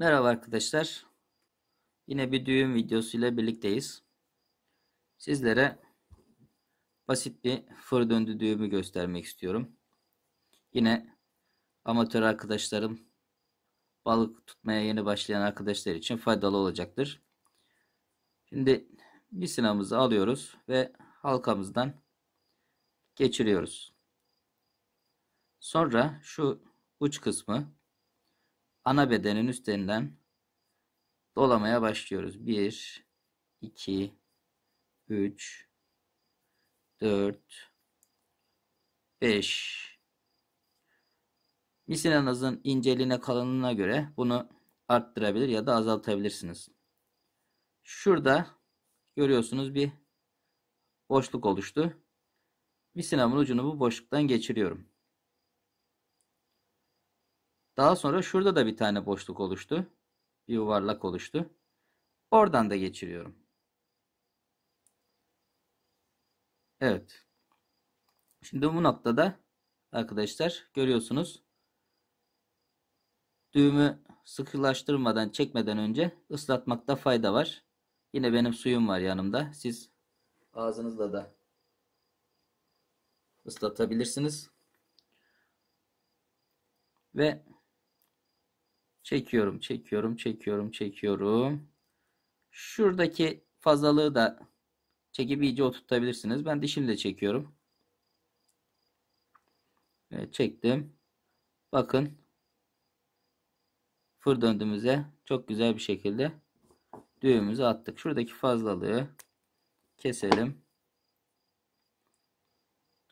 Merhaba arkadaşlar. Yine bir düğüm videosu ile birlikteyiz. Sizlere basit bir fır döndü düğümü göstermek istiyorum. Yine amatör arkadaşlarım, balık tutmaya yeni başlayan arkadaşlar için faydalı olacaktır. Şimdi misinamızı alıyoruz ve halkamızdan geçiriyoruz. Sonra şu uç kısmı ana bedenin üstlerinden dolamaya başlıyoruz. 1, 2, 3, 4, 5. Misinanızın inceliğine kalınlığına göre bunu arttırabilir ya da azaltabilirsiniz. Şurada görüyorsunuz bir boşluk oluştu. Misinamın ucunu bu boşluktan geçiriyorum. Daha sonra şurada da bir tane boşluk oluştu. Bir yuvarlak oluştu. Oradan da geçiriyorum. Evet. Şimdi bu noktada arkadaşlar görüyorsunuz düğümü sıkılaştırmadan çekmeden önce ıslatmakta fayda var. Yine benim suyum var yanımda. Siz ağzınızla da ıslatabilirsiniz. Ve Çekiyorum, çekiyorum, çekiyorum, çekiyorum. Şuradaki fazlalığı da çekip iyice oturtabilirsiniz. Ben dişimle çekiyorum. Evet, çektim. Bakın. Fır döndüğümüze çok güzel bir şekilde düğümümüzü attık. Şuradaki fazlalığı keselim.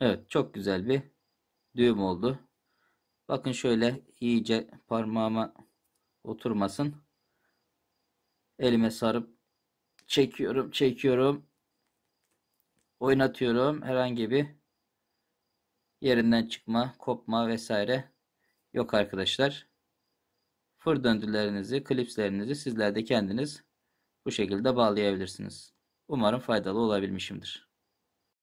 Evet çok güzel bir düğüm oldu. Bakın şöyle iyice parmağıma oturmasın. Elime sarıp çekiyorum, çekiyorum. Oynatıyorum. Herhangi bir yerinden çıkma, kopma vesaire yok arkadaşlar. Fır döndülerinizi, klipslerinizi sizler de kendiniz bu şekilde bağlayabilirsiniz. Umarım faydalı olabilmişimdir.